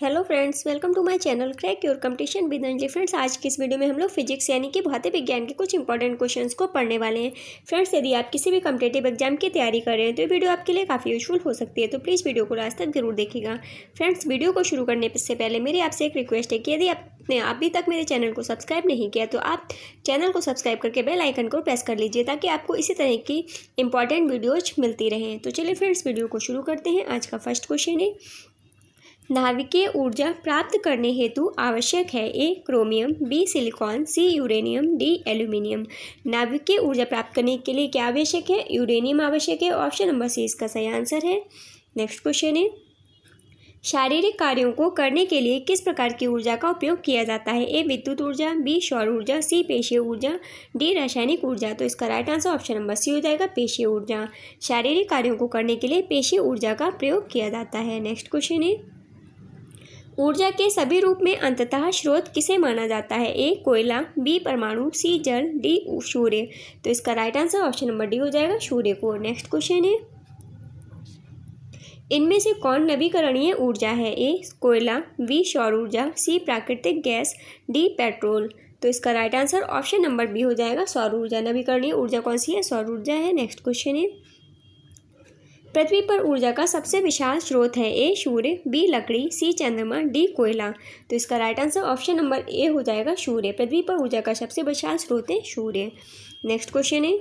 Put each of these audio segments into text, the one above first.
hello friends welcome to my channel crack your competition with Anjali friends आज की इस video में हम लोग फिजिक्स यानी कि भौतिक विज्ञान के कुछ इंपॉर्टेंट क्वेश्चंस को पढ़ने वाले हैं फ्रेंड्स यदि आप किसी भी कम्पिटेटिव एग्जाम की तैयारी कर रहे हैं तो ये वीडियो आपके लिए काफ़ी यूजफुल हो सकती है तो प्लीज़ वीडियो को लास्ट तक जरूर देखिएगा फ्रेंड्स वीडियो को शुरू करने से पहले मेरी आपसे एक रिक्वेस्ट है कि यदि आपने अभी तक मेरे चैनल को सब्सक्राइब नहीं किया तो आप चैनल को सब्सक्राइब करके बेल आइकन को प्रेस कर लीजिए ताकि आपको इसी तरह की इंपॉर्टेंट वीडियोज मिलती रहें तो चलिए फ्रेंड्स वीडियो को शुरू करते हैं आज का फर्स्ट क्वेश्चन है नाभिकीय ऊर्जा प्राप्त करने हेतु आवश्यक है A chromium B silicon C uranium D aluminium नाभिकीय ऊर्जा प्राप्त करने के लिए क्या आवश्यक है यूरेनियम आवश्यक है ऑप्शन नंबर सी इसका सही आंसर है नेक्स्ट क्वेश्चन है शारीरिक कार्यों को करने के लिए किस प्रकार की ऊर्जा का उपयोग किया जाता है ए विद्युत ऊर्जा बी सौर ऊर्जा सी पेशीय ऊर्जा डी रासायनिक ऊर्जा तो इसका right answer option number C हो जाएगा पेशीय ऊर्जा शारीरिक कार्यों को करने के लिए पेशीय ऊर्जा का प्रयोग किया जाता है नेक्स्ट क्वेश्चन है ऊर्जा के सभी रूप में अंततः स्रोत किसे माना जाता है ए कोयला बी परमाणु सी जल डी सूर्य तो इसका right answer option number D हो जाएगा सूर्य को नेक्स्ट क्वेश्चन है इनमें से कौन नवीकरणीय ऊर्जा है ए कोयला बी सौर ऊर्जा सी प्राकृतिक गैस डी पेट्रोल तो इसका right answer option number B हो जाएगा सौर ऊर्जा नवीकरणीय ऊर्जा कौन सी है सौर ऊर्जा है नेक्स्ट क्वेश्चन है पृथ्वी पर ऊर्जा का सबसे विशाल स्रोत है ए सूर्य बी लकड़ी सी चंद्रमा डी कोयला तो इसका right answer option number A हो जाएगा सूर्य पृथ्वी पर ऊर्जा का सबसे विशाल स्रोत है सूर्य नेक्स्ट क्वेश्चन है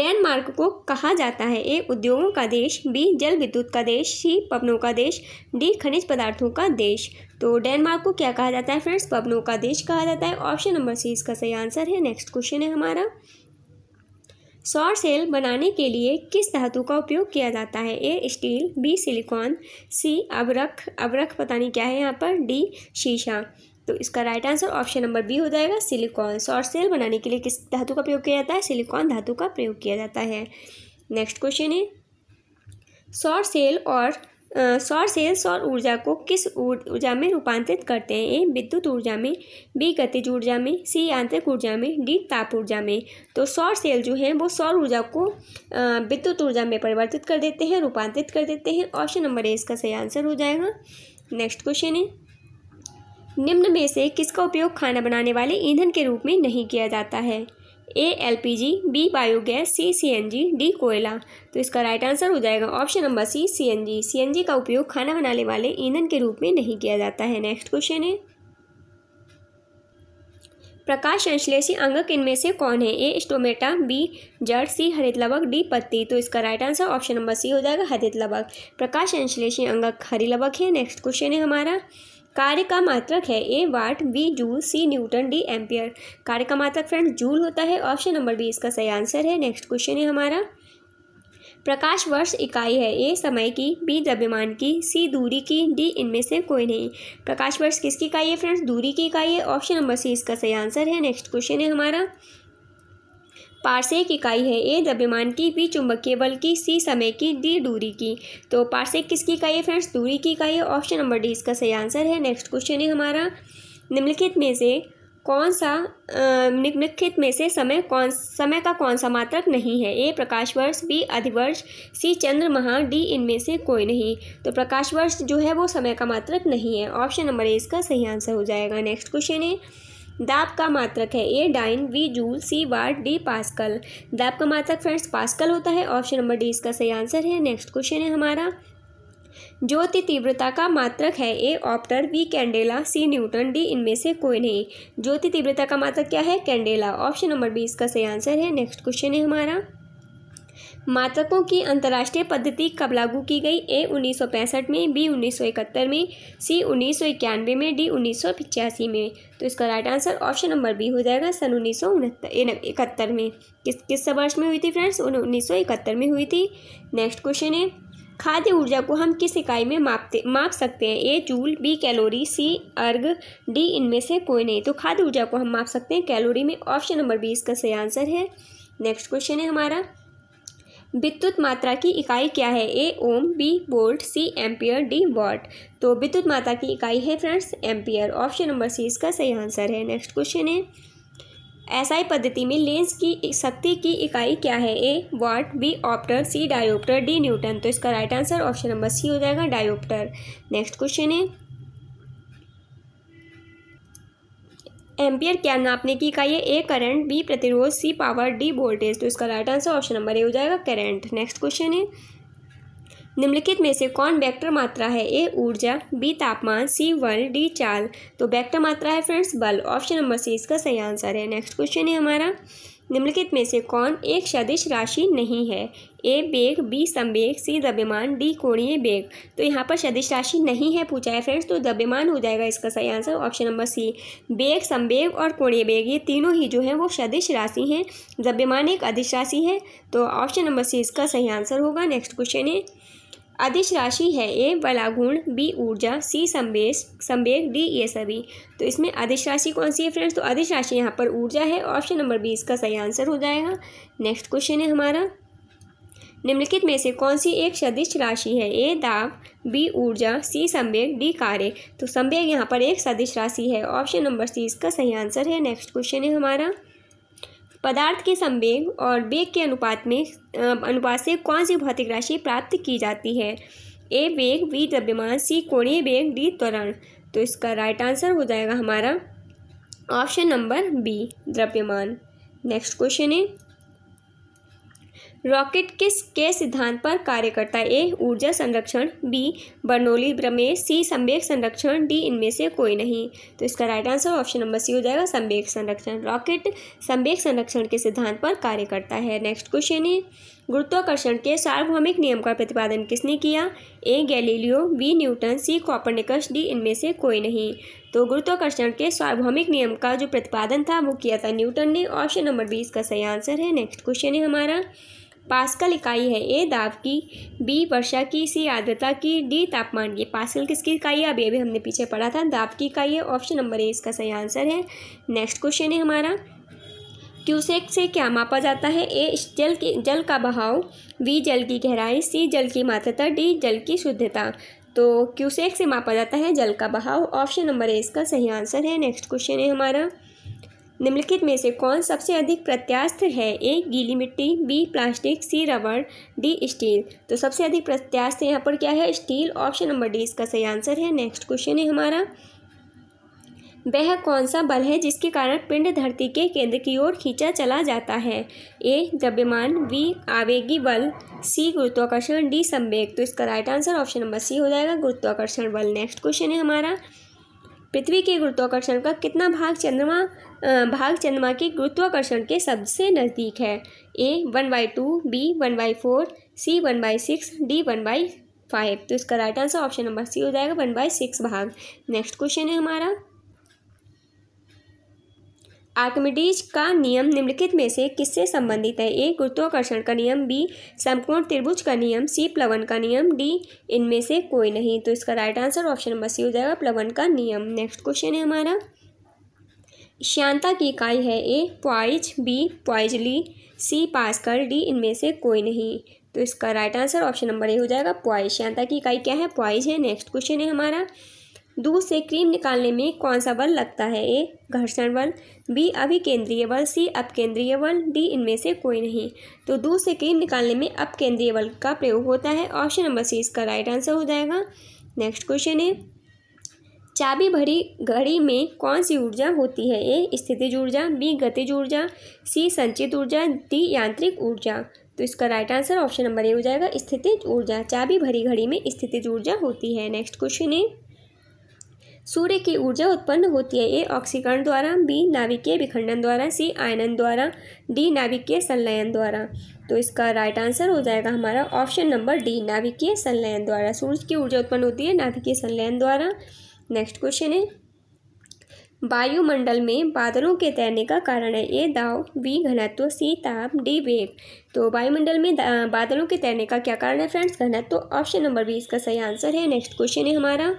डेनमार्क को कहा जाता है ए उद्योगों का देश बी जल विद्युत का देश सी पवनों का देश डी खनिज पदार्थों का देश तो डेनमार्क को क्या कहा जाता है फ्रेंड्स पवनों का देश कहा जाता है ऑप्शन नंबर सी इसका सही आंसर है नेक्स्ट क्वेश्चन है हमारा सौर सेल बनाने के लिए किस धातु का उपयोग किया जाता है A steel B silicon C अबरख अबरक पता नहीं क्या है यहाँ पर डी शीशा तो इसका right answer option number B हो जाएगा सिलिकॉन सौर सेल बनाने के लिए किस धातु का प्रयोग किया जाता है सिलिकॉन धातु का प्रयोग किया जाता है नेक्स्ट क्वेश्चन है सौर सेल और सौर सेल सौर ऊर्जा को किस ऊर्जा में रूपांतरित करते हैं ए विद्युत ऊर्जा में बी गतिज ऊर्जा में सी यांत्रिक ऊर्जा में डी ताप ऊर्जा में तो सौर सेल जो है वो सौर ऊर्जा को विद्युत ऊर्जा में परिवर्तित कर देते हैं रूपांतरित कर देते हैं ऑप्शन नंबर ए इसका सही आंसर हो जाएगा नेक्स्ट क्वेश्चन है निम्न में से किसका उपयोग खाना बनाने वाले ईंधन के रूप में नहीं किया जाता है A LPG B biogas C CNG D कोयला तो इसका राइट आंसर हो जाएगा option number C CNG CNG का उपयोग खाना बनाने वाले ईंधन के रूप में नहीं किया जाता है नेक्स्ट क्वेश्चन है प्रकाश संश्लेषी अंगक इनमें से कौन है ए स्टोमेटा बी जड़ सी हरित लवक डी पत्ती तो इसका right answer option number C हो जाएगा हरित लवक प्रकाश संश्लेषी अंगक हरी लवक है नेक्स्ट क्वेश्चन है हमारा कार्य का मात्रक है A watt B joule C newton D ampere कार्य का मात्रक फ्रेंड जूल होता है ऑप्शन नंबर बी इसका सही आंसर है नेक्स्ट क्वेश्चन है हमारा प्रकाश वर्ष इकाई है ए समय की बी द्रव्यमान की सी दूरी की डी इनमें से कोई नहीं प्रकाश वर्ष किसकी इकाई है फ्रेंड्स दूरी की इकाई है ऑप्शन नंबर सी इसका सही आंसर है नेक्स्ट क्वेश्चन है हमारा पार्सेक इकाई है ए द्रव्यमान की बी चुंबकीय बल की सी समय की डी दूरी की तो पार्सेक किसकी इकाई है फ्रेंड्स दूरी की इकाई है ऑप्शन नंबर डी इसका सही आंसर है नेक्स्ट क्वेश्चन है हमारा निम्नलिखित में से कौन सा निम्नलिखित में से समय कौन समय का कौन सा मात्रक नहीं है ए प्रकाश वर्ष बी अधिवर्ष सी महा डी इनमें से कोई नहीं तो प्रकाश वर्ष जो है वो समय का मात्रक नहीं है ऑप्शन नंबर ए इसका सही आंसर हो जाएगा नेक्स्ट क्वेश्चन है दाब का मात्रक है A dyne V joule C watt D pascal दाब का मात्रक फ्रेंड्स पास्कल होता है ऑप्शन नंबर डी इसका सही आंसर है नेक्स्ट क्वेश्चन है हमारा ज्योति तीव्रता का मात्रक है ए ऑप्टर B candela C newton D इनमें से कोई नहीं ज्योति तीव्रता का मात्रक क्या है कैंडेला ऑप्शन नंबर बी इसका सही आंसर है नेक्स्ट क्वेश्चन है हमारा मात्रकों की अंतर्राष्ट्रीय पद्धति कब लागू की गई ए 1965 में बी 1971 में सी उन्नीस में डी उन्नीस में तो इसका right answer option number B हो जाएगा सन उन्नीस इकहत्तर में किस किस वर्ष में हुई थी फ्रेंड्स उन्नीस में हुई थी नेक्स्ट क्वेश्चन है खाद्य ऊर्जा को हम किस इकाई में मापते माप सकते हैं A joule B calorie C erg D इनमें से कोई नहीं तो खाद्य ऊर्जा को हम माप सकते हैं कैलोरी में ऑप्शन नंबर बी इसका सही आंसर है नेक्स्ट क्वेश्चन है हमारा विद्युत मात्रा की इकाई क्या है A ohm B volt C ampere D watt तो विद्युत मात्रा की इकाई है friends ampere option number C इसका सही आंसर है नेक्स्ट क्वेश्चन है ही पद्धति में लेंस की शक्ति की इकाई क्या है ए वॉट बी ऑप्टर सी डायोप्टर डी न्यूटन तो इसका right answer option number C हो जाएगा डायोप्टर नेक्स्ट क्वेश्चन है एम्पियर क्या नापने की इकाई है ए करंट बी प्रतिरोध सी पावर डी वोल्टेज तो इसका right answer option number A हो जाएगा करंट नेक्स्ट क्वेश्चन है निम्नलिखित में से कौन वेक्टर मात्रा है ए ऊर्जा बी तापमान सी बल डी चाल तो वेक्टर मात्रा है फ्रेंड्स बल ऑप्शन नंबर सी इसका सही आंसर है नेक्स्ट क्वेश्चन है हमारा निम्नलिखित में से कौन एक सदिश राशि नहीं है ए बेग बी संवेग सी दब्यमान डी कोणीय बेग तो यहाँ पर सदिश राशि नहीं है पूछा है फ्रेंड्स तो दब्यमान हो जाएगा इसका सही आंसर ऑप्शन नंबर सी बेग संवेग और कोणीय बेग ये तीनों ही जो है वो सदिश राशि हैं दब्यमान एक अधिश राशि है तो ऑप्शन नंबर सी इसका सही आंसर होगा नेक्स्ट क्वेश्चन है अदिश राशि है ए बलागुण बी ऊर्जा सी संवेश संवेग डी ये सभी तो इसमें अधिश राशि कौन सी है फ्रेंड्स तो अधिश राशि यहाँ पर ऊर्जा है ऑप्शन नंबर बी इसका सही आंसर हो जाएगा नेक्स्ट क्वेश्चन है हमारा निम्नलिखित में से कौन सी एक सदिश राशि है ए दाब बी ऊर्जा सी संवेग डी कार्य तो संवेग यहाँ पर एक सदिश राशि है ऑप्शन नंबर सी इसका सही आंसर है नेक्स्ट क्वेश्चन है हमारा पदार्थ के संवेग और वेग के अनुपात में अनुपात से कौन सी भौतिक राशि प्राप्त की जाती है ए वेग वी द्रव्यमान सी कोणीय वेग डी त्वरण तो इसका राइट आंसर हो जाएगा हमारा ऑप्शन नंबर बी द्रव्यमान नेक्स्ट क्वेश्चन है रॉकेट किस के सिद्धांत पर कार्य करता है ए ऊर्जा संरक्षण बी बर्नोली ब्रमे सी संवेग संरक्षण डी इनमें से कोई नहीं तो इसका right answer option number C हो जाएगा संवेग संरक्षण रॉकेट संवेग संरक्षण के सिद्धांत पर कार्य करता है नेक्स्ट क्वेश्चन है गुरुत्वाकर्षण के सार्वभौमिक नियम का प्रतिपादन किसने किया A Galileo B newton C Copernicus D इनमें से कोई नहीं तो गुरुत्वाकर्षण के सार्वभौमिक नियम का जो प्रतिपादन था वो किया था न्यूटन ने ऑप्शन नंबर बी इसका सही आंसर है नेक्स्ट क्वेश्चन है हमारा पास्कल इकाई है ए दाब की बी वर्षा की सी आर्द्रता की डी तापमान की पास्कल किसकी इकाई है अभी अभी हमने पीछे पढ़ा था दाब की इकाई है ऑप्शन नंबर ए इसका सही आंसर है नेक्स्ट क्वेश्चन है हमारा क्यूसेक से क्या मापा जाता है ए जल की जल का बहाव बी जल की गहराई सी जल की मात्रता डी जल की शुद्धता तो क्यूसेक से मापा जाता है जल का बहाव ऑप्शन नंबर ए इसका सही आंसर है नेक्स्ट क्वेश्चन है हमारा निम्नलिखित में से कौन सबसे अधिक प्रत्यास्थ है ए गीली मिट्टी बी प्लास्टिक सी रबड़ डी स्टील तो सबसे अधिक प्रत्यास्थ यहाँ पर क्या है स्टील ऑप्शन नंबर डी इसका सही आंसर है नेक्स्ट क्वेश्चन है हमारा वह कौन सा बल है जिसके कारण पिंड धरती के केंद्र की ओर खींचा चला जाता है ए द्रव्यमान बी आवेगी बल सी गुरुत्वाकर्षण डी संवेग तो इसका right answer option number C हो जाएगा गुरुत्वाकर्षण बल नेक्स्ट क्वेश्चन है हमारा पृथ्वी के गुरुत्वाकर्षण का कितना भाग चंद्रमा भाग चंद्रमा के गुरुत्वाकर्षण के सबसे नज़दीक है A one by two B one by four C one by six D one by five तो इसका right answer option number C हो जाएगा वन बाई सिक्स भाग नेक्स्ट क्वेश्चन है हमारा आर्कमिडीज का नियम निम्नलिखित में से किससे संबंधित है ए गुरुत्वाकर्षण का नियम बी समकोण त्रिभुज का नियम सी प्लवन का नियम डी इनमें से कोई नहीं तो इसका right answer option number C हो जाएगा प्लवन का नियम नेक्स्ट क्वेश्चन है हमारा श्यांता की इकाई है A poise B poiseuille C pascal D इनमें से कोई नहीं तो इसका right answer option number A हो जाएगा प्वाइज श्यांता की इकाई क्या है प्वाइज है नेक्स्ट क्वेश्चन है हमारा दूध से क्रीम निकालने में कौन सा बल लगता है ए घर्षण बल बी अभिकेंद्रीय बल सी अपकेंद्रीय बल डी इनमें से कोई नहीं तो दूध से क्रीम निकालने में अपकेंद्रीय बल का प्रयोग होता है ऑप्शन नंबर सी इसका राइट आंसर हो जाएगा नेक्स्ट क्वेश्चन है चाबी भरी घड़ी में कौन सी ऊर्जा होती है ए स्थितिज ऊर्जा बी गतिज ऊर्जा सी संचित ऊर्जा डी यांत्रिक ऊर्जा तो इसका right answer option number A हो जाएगा स्थितिज ऊर्जा चाबी भरी घड़ी में स्थितिज ऊर्जा होती है नेक्स्ट क्वेश्चन है सूर्य की ऊर्जा उत्पन्न होती है ए ऑक्सीकरण द्वारा बी नाभिकीय विखंडन द्वारा सी आयनन द्वारा डी नाभिकीय संलयन द्वारा तो इसका राइट आंसर हो जाएगा हमारा ऑप्शन नंबर डी नाभिकीय संलयन द्वारा सूर्य की ऊर्जा उत्पन्न होती है नाभिकीय संलयन द्वारा नेक्स्ट क्वेश्चन है वायुमंडल में बादलों के तैरने का कारण है ए दाव बी घनत्व सी ताप डी वेग तो वायुमंडल में बादलों के तैरने का क्या कारण है फ्रेंड्स घनत्व ऑप्शन नंबर बी इसका सही आंसर है नेक्स्ट क्वेश्चन है हमारा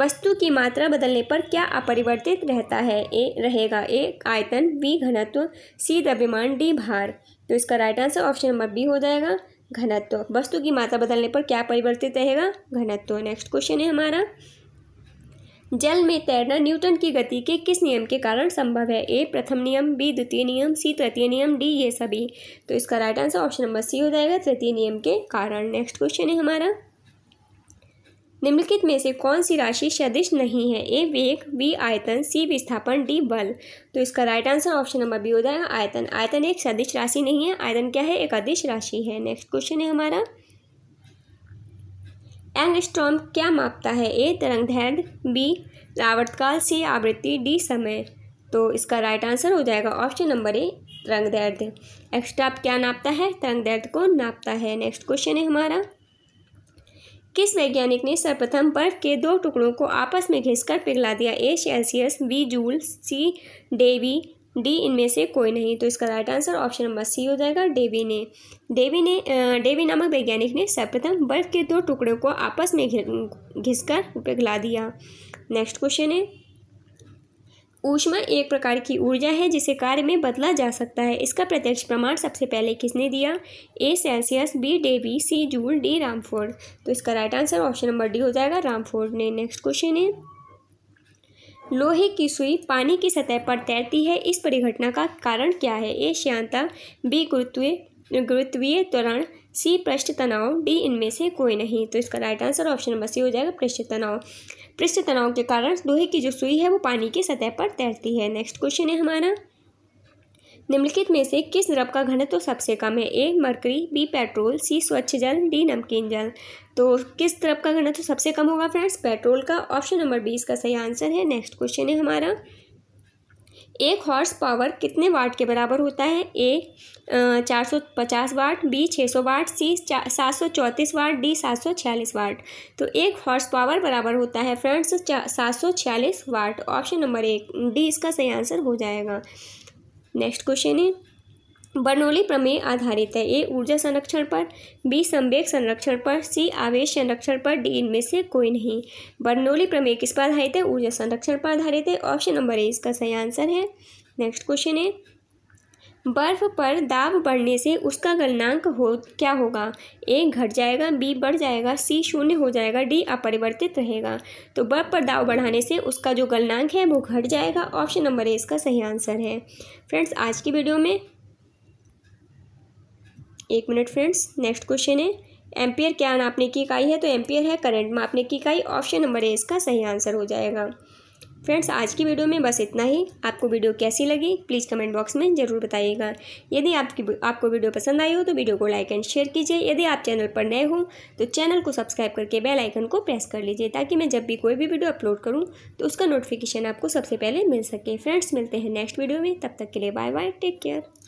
वस्तु की मात्रा बदलने पर क्या अपरिवर्तित रहता है ए रहेगा ए आयतन बी घनत्व सी द्रव्यमान डी भार तो इसका right answer option number B हो जाएगा घनत्व वस्तु की मात्रा बदलने पर क्या परिवर्तित रहेगा घनत्व नेक्स्ट क्वेश्चन है हमारा जल में तैरना न्यूटन की गति के किस नियम के कारण संभव है ए प्रथम नियम बी द्वितीय नियम सी तृतीय नियम डी ये सभी तो इसका right answer option number C हो जाएगा तृतीय नियम के कारण नेक्स्ट क्वेश्चन है हमारा निम्नलिखित में से कौन सी राशि सदिश नहीं है ए वेग बी आयतन सी विस्थापन डी बल तो इसका right answer option number B हो जाएगा आयतन आयतन एक सदिश राशि नहीं है आयतन क्या है एक अदिश राशि है नेक्स्ट क्वेश्चन है हमारा एंगस्ट्रॉम क्या मापता है ए तरंग दैर्घ्य बी रावर्तकाल सी आवृत्ति डी समय तो इसका राइट आंसर हो जाएगा ऑप्शन नंबर ए तरंग दर्द एक्स्ट्रा क्या नापता है तरंग दर्द को नापता है नेक्स्ट क्वेश्चन है हमारा किस वैज्ञानिक ने सर्वप्रथम बर्फ के दो टुकड़ों को आपस में घिसकर पिघला दिया A Celsius B joule C Davy D इनमें से कोई नहीं तो इसका right answer option number C हो जाएगा डेवी ने डेवी ने डेवी नामक वैज्ञानिक ने सर्वप्रथम बर्फ के दो टुकड़ों को आपस में घिसकर पिघला दिया नेक्स्ट क्वेश्चन है ऊष्मा एक प्रकार की ऊर्जा है जिसे कार्य में बदला जा सकता है इसका प्रत्यक्ष प्रमाण सबसे पहले किसने दिया A Celsius B Davy C Joule D Rumford तो इसका right answer option number D हो जाएगा रामफोर्ड ने नेक्स्ट क्वेश्चन है लोहे की सुई पानी की सतह पर तैरती है इस परिघटना का कारण क्या है ए श्यांता बी गुरुत्वीय गुरुत्वीय त्वरण सी पृष्ठ तनाव डी इनमें से कोई नहीं तो इसका right answer option number C हो जाएगा पृष्ठ तनाव पृष्ठ तनाव के कारण लोहे की जो सुई है वो पानी की सतह पर तैरती है नेक्स्ट क्वेश्चन है हमारा निम्नलिखित में से किस द्रव का घनत्व तो सबसे कम है A mercury B petrol C स्वच्छ जल डी नमकीन जल तो किस द्रव का घनत्व तो सबसे कम होगा फ्रेंड्स पेट्रोल का ऑप्शन नंबर बी इसका सही आंसर है नेक्स्ट क्वेश्चन है हमारा एक हॉर्स पावर कितने वाट के बराबर होता है ए चार सौ पचास वाट बी छः सौ वाट सी सात सौ चौंतीस वाट डी सात सौ छियालीस वाट तो एक हॉर्स पावर बराबर होता है फ्रेंड्स सात सौ छियालीस वाट ऑप्शन नंबर एक डी इसका सही आंसर हो जाएगा नेक्स्ट क्वेश्चन है बर्नौली प्रमेय आधारित है ए ऊर्जा संरक्षण पर बी संवेग संरक्षण पर सी आवेश संरक्षण पर डी इनमें से कोई नहीं बर्नौली प्रमेय किस पर आधारित है ऊर्जा संरक्षण पर आधारित है ऑप्शन नंबर ए इसका सही आंसर है नेक्स्ट क्वेश्चन है बर्फ पर दाब बढ़ने से उसका गलनांक हो क्या होगा ए घट जाएगा बी बढ़ जाएगा सी शून्य हो जाएगा डी अपरिवर्तित रहेगा तो बर्फ पर दाब बढ़ाने से उसका जो गलनांक है वो घट जाएगा ऑप्शन नंबर ए इसका सही आंसर है फ्रेंड्स आज की वीडियो में एक मिनट फ्रेंड्स नेक्स्ट क्वेश्चन है एम्पियर क्या नापने की इकाई है तो एम्पियर है करंट मापने की इकाई ऑप्शन नंबर ए इसका सही आंसर हो जाएगा फ्रेंड्स आज की वीडियो में बस इतना ही आपको वीडियो कैसी लगी प्लीज़ कमेंट बॉक्स में ज़रूर बताइएगा यदि आपकी आपको वीडियो पसंद आई हो तो वीडियो को लाइक एंड शेयर कीजिए यदि आप चैनल पर नए हो तो चैनल को सब्सक्राइब करके बेल आइकन को प्रेस कर लीजिए ताकि मैं जब भी कोई भी वीडियो अपलोड करूँ तो उसका नोटिफिकेशन आपको सबसे पहले मिल सके फ्रेंड्स मिलते हैं नेक्स्ट वीडियो में तब तक के लिए बाय बाय टेक केयर